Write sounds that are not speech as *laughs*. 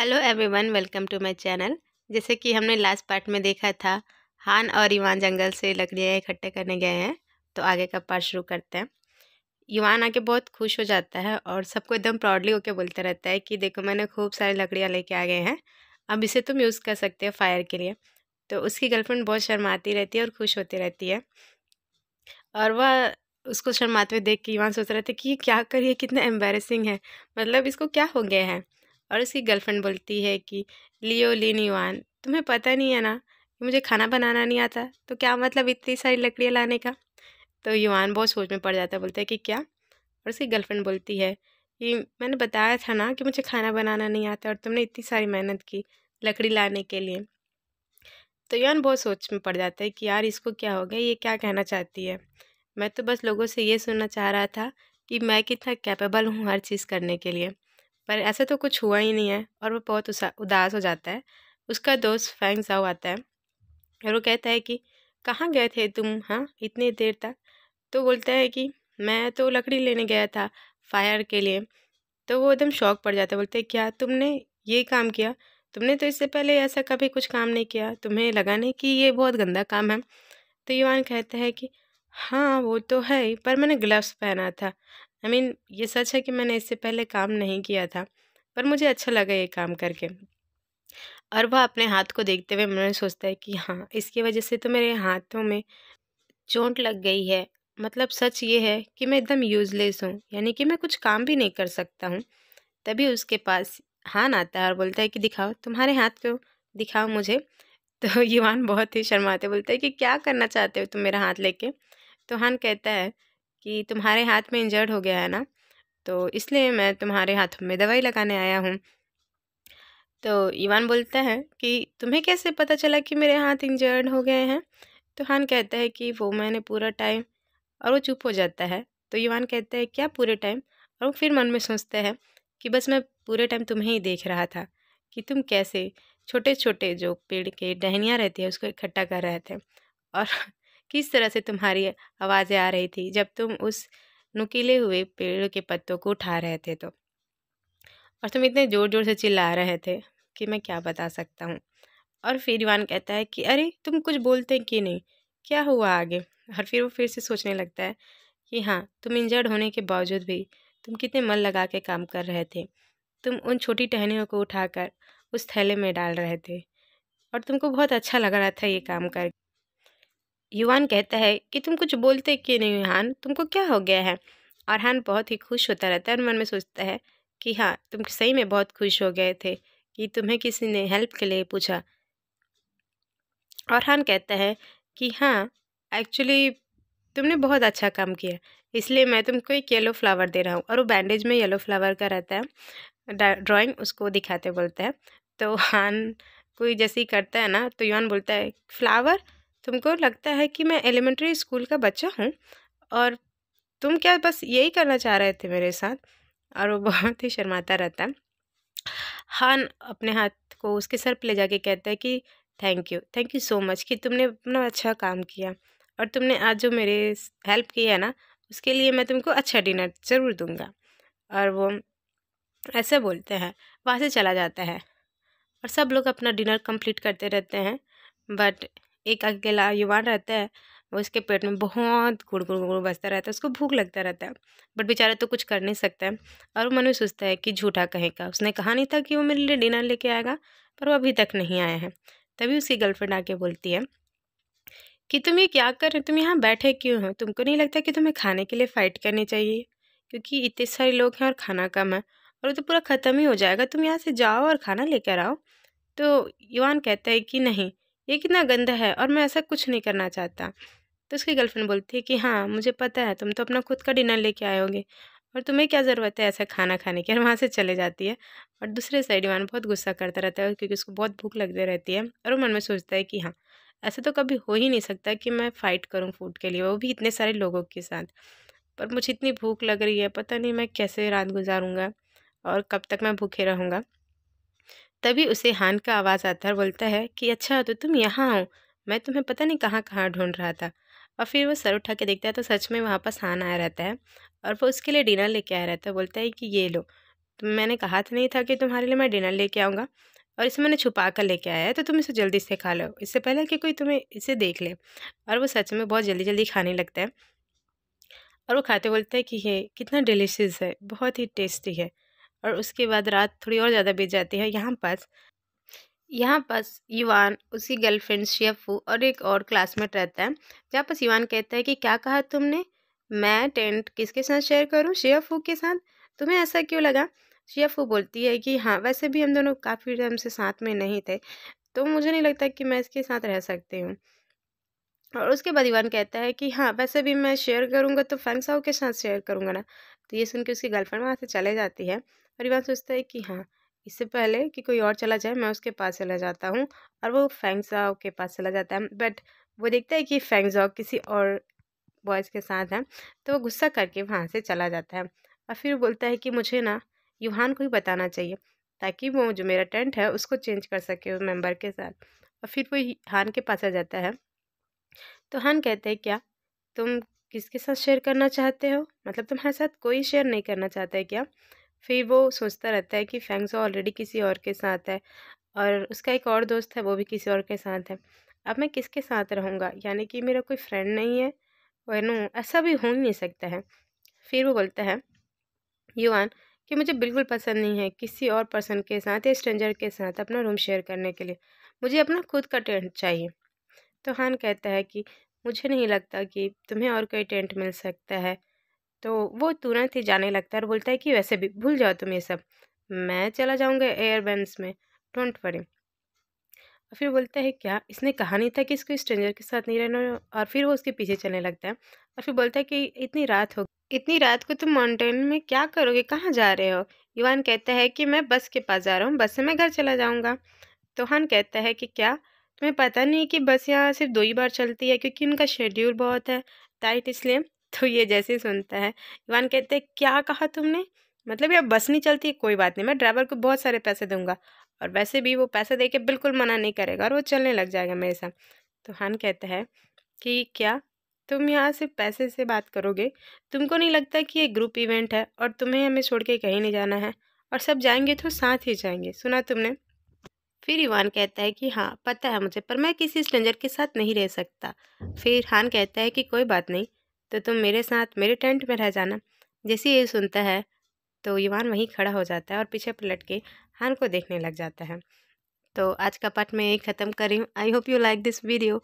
hello everyone welcome to my channel जैसे कि हमने लास्ट पार्ट में देखा था हान और युवान जंगल से लकड़ियाँ इकट्ठे करने गए हैं तो आगे का पार्ट शुरू करते हैं युवान आके बहुत खुश हो जाता है और सबको एकदम प्राउडली होके बोलता रहता है कि देखो मैंने खूब सारी लकड़ियाँ लेके आ गए हैं अब इसे तुम यूज़ कर सकते हो फायर के लिए तो उसकी गर्लफ्रेंड बहुत शर्माती रहती है और खुश होती रहती है और वह उसको शर्माते हुए देख के युवान सोच रहे थे कि ये क्या करिए कितना एम्बेरसिंग है मतलब इसको क्या हो गया है और उसकी गर्लफ्रेंड बोलती है कि लियो लिनी वान तुम्हें पता नहीं है ना कि मुझे खाना बनाना नहीं आता तो क्या मतलब इतनी सारी लकड़ियाँ लाने का तो युवान बहुत सोच में पड़ जाता है बोलता है कि क्या और उसकी गर्लफ्रेंड बोलती है कि मैंने बताया था ना कि मुझे खाना बनाना नहीं आता और तुमने इतनी सारी मेहनत की लकड़ी लाने के लिए तो युवान बहुत सोच में पड़ जाता है कि यार इसको क्या हो गया ये क्या कहना चाहती है मैं तो बस लोगों से ये सुनना चाह रहा था कि मैं कितना कैपेबल हूँ हर चीज़ करने के लिए पर ऐसा तो कुछ हुआ ही नहीं है और वो बहुत उदास हो जाता है उसका दोस्त फैंग जाओ आता है और वो कहता है कि कहाँ गए थे तुम हाँ इतनी देर तक तो बोलता है कि मैं तो लकड़ी लेने गया था फायर के लिए तो वो एकदम शौक पड़ जाता है बोलते क्या तुमने ये काम किया तुमने तो इससे पहले ऐसा कभी कुछ काम नहीं किया तुम्हें लगा नहीं कि ये बहुत गंदा काम है तो युवान कहता है कि हाँ वो तो है ही पर मैंने ग्लव्स पहना था आई I मीन mean, ये सच है कि मैंने इससे पहले काम नहीं किया था पर मुझे अच्छा लगा ये काम करके और वह अपने हाथ को देखते हुए मन सोचता है कि हाँ इसकी वजह से तो मेरे हाथों में चोट लग गई है मतलब सच ये है कि मैं एकदम यूजलेस हूँ यानी कि मैं कुछ काम भी नहीं कर सकता हूँ तभी उसके पास हान आता है और बोलता है कि दिखाओ तुम्हारे हाथ को दिखाओ मुझे *laughs* तो युवान बहुत ही शर्माते बोलता है कि क्या करना चाहते हो तुम मेरा हाथ लेके तो हान कहता है कि तुम्हारे हाथ में इंजर्ड हो गया है ना तो इसलिए मैं तुम्हारे हाथों में दवाई लगाने आया हूँ तो ईवान बोलता है कि तुम्हें कैसे पता चला कि मेरे हाथ इंजर्ड हो गए हैं तो हान कहता है कि वो मैंने पूरा टाइम और वो चुप हो जाता है तो ईवान कहता है क्या पूरे टाइम और वो फिर मन में सोचता है कि बस मैं पूरे टाइम तुम्हें ही देख रहा था कि तुम कैसे छोटे छोटे जो पेड़ के डहनियाँ रहती है उसको इकट्ठा कर रहे थे और किस तरह से तुम्हारी आवाज़ें आ रही थी जब तुम उस नुकीले हुए पेड़ के पत्तों को उठा रहे थे तो और तुम इतने ज़ोर ज़ोर से चिल्ला रहे थे कि मैं क्या बता सकता हूँ और फिर ईवान कहता है कि अरे तुम कुछ बोलते कि नहीं क्या हुआ आगे और फिर वो फिर से सोचने लगता है कि हाँ तुम इंजर्ड होने के बावजूद भी तुम कितने मन लगा के काम कर रहे थे तुम उन छोटी टहनियों को उठाकर उस थैले में डाल रहे थे और तुमको बहुत अच्छा लग रहा था ये काम कर युवान कहता है कि तुम कुछ बोलते क्यों नहीं हान तुमको क्या हो गया है और हान बहुत ही खुश होता रहता है और मन में सोचता है कि हाँ तुम सही में बहुत खुश हो गए थे कि तुम्हें किसी ने हेल्प के लिए पूछा और हान कहता है कि हाँ एक्चुअली तुमने बहुत अच्छा काम किया इसलिए मैं तुमको एक येलो फ्लावर दे रहा हूँ और वो बैंडेज में येलो फ्लावर का रहता है ड्राइंग उसको दिखाते बोलता है तो हान कोई जैसे ही करता है ना तो युवान बोलता है फ्लावर तुमको लगता है कि मैं एलिमेंट्री स्कूल का बच्चा हूँ और तुम क्या बस यही करना चाह रहे थे मेरे साथ और वो *laughs* बहुत ही शर्माता रहता है हान अपने हाथ को उसके सर पर ले जाके कहता है कि thank you thank you so much कि तुमने अपना अच्छा काम किया और तुमने आज जो मेरे हेल्प की है ना उसके लिए मैं तुमको अच्छा डिनर ज़रूर दूंगा और वो ऐसे बोलते हैं वहाँ से चला जाता है और सब लोग अपना डिनर कंप्लीट करते रहते हैं बट एक अकेला युवान रहता है वो उसके पेट में बहुत गुड़ गुड़ गुड़ बजता रहता है उसको भूख लगता रहता है बट बेचारा तो कुछ कर नहीं सकता है और मनु सोचता है कि झूठा कहेगा उसने कहा नहीं था कि वो मेरे लिए डिनर लेके आएगा पर वो अभी तक नहीं आया है तभी उसकी गर्लफ्रेंड आके बोलती है कि तुम ये क्या कर रहे हो तुम यहाँ बैठे क्यों हो तुमको नहीं लगता कि तुम्हें खाने के लिए फ़ाइट करनी चाहिए क्योंकि इतने सारे लोग हैं और खाना कम है और वो तो पूरा ख़त्म ही हो जाएगा तुम यहाँ से जाओ और खाना लेकर आओ तो युवान कहता है कि नहीं ये कितना गंदा है और मैं ऐसा कुछ नहीं करना चाहता तो उसकी गर्लफ्रेंड बोलती है कि हाँ मुझे पता है तुम तो अपना खुद का डिनर लेके आए होगे और तुम्हें क्या ज़रूरत है ऐसा खाना खाने की और वहाँ से चले जाती है और दूसरे साइड ईवान बहुत गुस्सा करता रहता है क्योंकि उसको बहुत भूख लगती रहती है और वो मन में सोचता है कि हाँ ऐसा तो कभी हो ही नहीं सकता कि मैं फ़ाइट करूँ फूड के लिए वो भी इतने सारे लोगों के साथ पर मुझे इतनी भूख लग रही है पता नहीं मैं कैसे रात गुजारूँगा और कब तक मैं भूखे रहूँगा तभी उसे हान का आवाज़ आता बोलता है कि अच्छा तो तुम यहाँ आओ मैं तुम्हें पता नहीं कहाँ कहाँ ढूंढ रहा था और फिर वो सर उठा के देखता है तो सच में वहाँ पर हान आया रहता है और वो उसके लिए डिनर लेके आया रहता है बोलता है कि ये लो तो मैंने कहा था नहीं था कि तुम्हारे लिए मैं डिनर लेके आऊँगा और इसे मैंने छुपा कर लेके आया है तो तुम इसे जल्दी से खा लो इससे पहले कि कोई तुम्हें इसे देख ले और वो सच में बहुत जल्दी जल्दी खाने लगता है और वो खाते बोलता है कि ये कितना डिलीशियस है बहुत ही टेस्टी है और उसके बाद रात थोड़ी और ज़्यादा बीत जाती है यहाँ पास यहाँ पास युवान उसी गर्लफ्रेंड शेफू और एक और क्लासमेट रहता है जहाँ पास युवान कहता है कि क्या कहा तुमने मैं टेंट किसके साथ शेयर करूँ शेफू के साथ तुम्हें ऐसा क्यों लगा शेफू बोलती है कि हाँ वैसे भी हम दोनों काफ़ी टाइम से साथ में नहीं थे तो मुझे नहीं लगता कि मैं इसके साथ रह सकती हूँ और उसके बाद युवान कहता है कि हाँ वैसे भी मैं शेयर करूँगा तो फैंग साहू के साथ शेयर करूँगा ना तो ये सुन के उसकी गर्लफ्रेंड वहाँ से चले जाती है परिवार सोचता है कि हाँ इससे पहले कि कोई और चला जाए मैं उसके पास चला जाता हूँ और वो फैंगजाओ के पास चला जाता है बट वो देखता है कि फैंगजाओ किसी और बॉयज़ के साथ है तो वो गुस्सा करके वहाँ से चला जाता है और फिर बोलता है कि मुझे ना यूहान को ही बताना चाहिए ताकि वो जो मेरा टेंट है उसको चेंज कर सके उस मेम्बर के साथ और फिर वो हान के पास आ जाता है तो हान कहते हैं क्या तुम किसके साथ शेयर करना चाहते हो मतलब तुम्हारे साथ कोई शेयर नहीं करना चाहता है क्या फिर वो सोचता रहता है कि फैंगसो ऑलरेडी किसी और के साथ है और उसका एक और दोस्त है वो भी किसी और के साथ है अब मैं किसके साथ रहूँगा यानी कि मेरा कोई फ्रेंड नहीं है वैनू ऐसा भी हो ही नहीं सकता है फिर वो बोलता है युवान कि मुझे बिल्कुल पसंद नहीं है किसी और पर्सन के साथ या स्ट्रेंजर के साथ अपना रूम शेयर करने के लिए मुझे अपना खुद का टेंट चाहिए तो हान कहता है कि मुझे नहीं लगता कि तुम्हें और कोई टेंट मिल सकता है तो वो तुरंत ही जाने लगता है और बोलता है कि वैसे भी भूल जाओ तुम ये सब मैं चला जाऊँगा एयरबेंस में डोंट वरी फिर बोलता है क्या इसने कहा नहीं था कि इसको स्ट्रेंजर के साथ नहीं रहना और फिर वो उसके पीछे चलने लगता है और फिर बोलता है कि इतनी रात हो इतनी रात को तुम माउंटेन में क्या करोगे कहाँ जा रहे हो युवान कहता है कि मैं बस के पास जा रहा हूँ बस से मैं घर चला जाऊँगा तो हन कहता है कि क्या तुम्हें पता नहीं कि बस यहाँ सिर्फ दो ही बार चलती है क्योंकि उनका शेड्यूल बहुत है टाइट इसलिए तो ये जैसे ही सुनता है इवान कहते हैं क्या कहा तुमने मतलब यार बस नहीं चलती कोई बात नहीं मैं ड्राइवर को बहुत सारे पैसे दूंगा और वैसे भी वो पैसे दे के बिल्कुल मना नहीं करेगा और वो चलने लग जाएगा मेरे साथ तो हान कहता है कि क्या तुम यहाँ से पैसे से बात करोगे तुमको नहीं लगता कि ये ग्रुप इवेंट है और तुम्हें हमें छोड़ के कहीं नहीं जाना है और सब जाएंगे तो साथ ही जाएंगे सुना तुमने फिर इवान कहता है कि हाँ पता है मुझे पर मैं किसी स्ट्रेंजर के साथ नहीं रह सकता फिर हान कहता है कि कोई बात नहीं तो तुम मेरे साथ मेरे टेंट में रह जाना जैसे ये सुनता है तो युवान वहीं खड़ा हो जाता है और पीछे पलट के हान को देखने लग जाता है तो आज का पार्ट मैं यही ख़त्म कर रही हूँ I hope you like this video